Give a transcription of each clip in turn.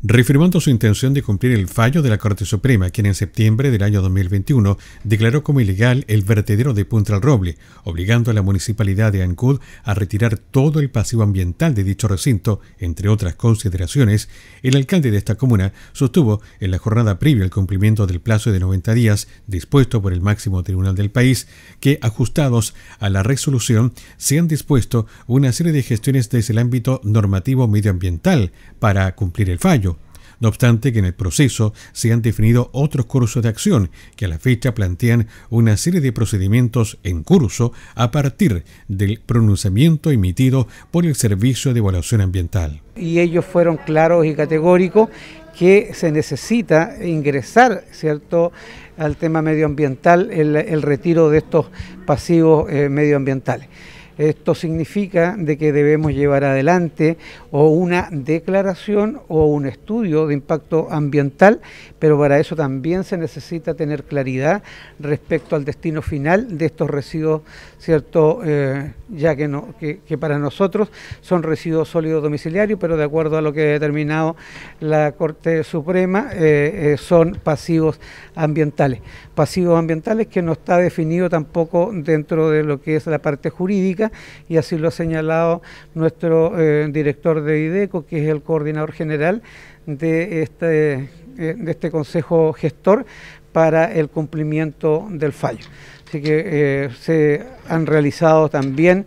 Refirmando su intención de cumplir el fallo de la Corte Suprema, quien en septiembre del año 2021 declaró como ilegal el vertedero de Punta al Roble, obligando a la municipalidad de Ancud a retirar todo el pasivo ambiental de dicho recinto, entre otras consideraciones, el alcalde de esta comuna sostuvo en la jornada previa al cumplimiento del plazo de 90 días dispuesto por el máximo tribunal del país que, ajustados a la resolución, se han dispuesto una serie de gestiones desde el ámbito normativo medioambiental para cumplir el fallo no obstante que en el proceso se han definido otros cursos de acción que a la fecha plantean una serie de procedimientos en curso a partir del pronunciamiento emitido por el Servicio de Evaluación Ambiental. Y ellos fueron claros y categóricos que se necesita ingresar, ¿cierto?, al tema medioambiental, el, retiro de estos pasivos eh, medioambientales. Esto significa de que debemos llevar adelante o una declaración o un estudio de impacto ambiental, pero para eso también se necesita tener claridad respecto al destino final de estos residuos, ¿cierto? Eh, ya que, no, que, para nosotros son residuos sólidos domiciliarios, pero de acuerdo a lo que ha determinado la Corte Suprema, eh, eh, son pasivos ambientales. Pasivos ambientales que no está definido tampoco dentro de lo que es la parte jurídica, y así lo ha señalado nuestro eh, director de IDECO, que es el coordinador general de este, eh, de este Consejo Gestor para el cumplimiento del fallo. Así que eh, se han realizado también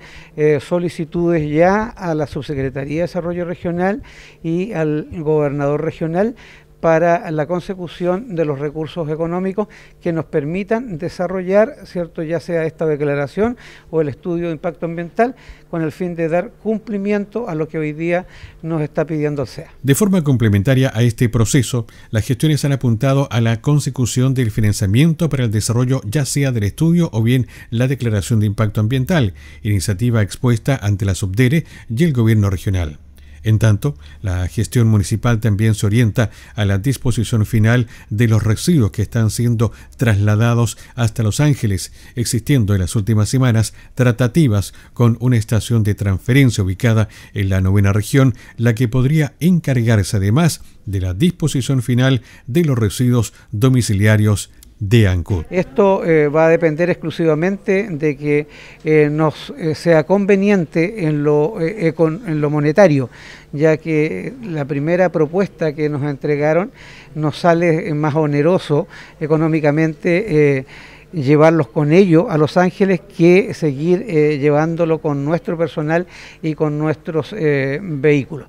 solicitudes ya a la Subsecretaría de Desarrollo Regional y al gobernador regional para la consecución de los recursos económicos que nos permitan desarrollar, cierto, ya sea esta declaración o el estudio de impacto ambiental, con el fin de dar cumplimiento a lo que hoy día nos está pidiendo SEA. E de forma complementaria a este proceso, las gestiones han apuntado a la consecución del financiamiento para el desarrollo, ya sea del estudio o bien la declaración de impacto ambiental, iniciativa expuesta ante la Subdere y el gobierno regional. En tanto, la gestión municipal también se orienta a la disposición final de los residuos que están siendo trasladados hasta Los Ángeles, existiendo en las últimas semanas tratativas con una estación de transferencia ubicada en la novena región, la que podría encargarse además de la disposición final de los residuos domiciliarios esto eh, va a depender exclusivamente de que eh, nos eh, sea conveniente en lo, en lo monetario, ya que la primera propuesta que nos entregaron nos sale más oneroso económicamente llevarlos con ellos a Los Ángeles que seguir eh, llevándolo con nuestro personal y con nuestros eh, vehículos.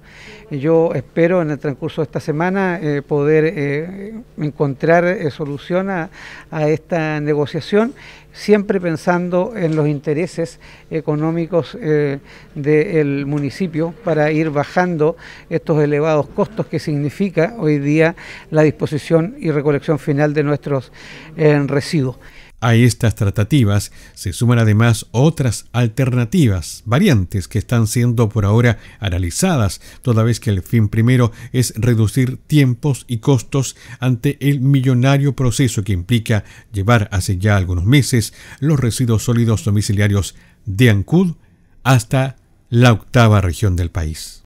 Yo espero en el transcurso de esta semana eh, poder encontrar solución a, a, esta negociación, siempre pensando en los intereses económicos del municipio para ir bajando estos elevados costos que significa hoy día la disposición y recolección final de nuestros residuos. A estas tratativas se suman además otras alternativas, variantes que están siendo por ahora analizadas, toda vez que el fin primero es reducir tiempos y costos ante el millonario proceso que implica llevar hace ya algunos meses los residuos sólidos domiciliarios de Ancud hasta la octava región del país.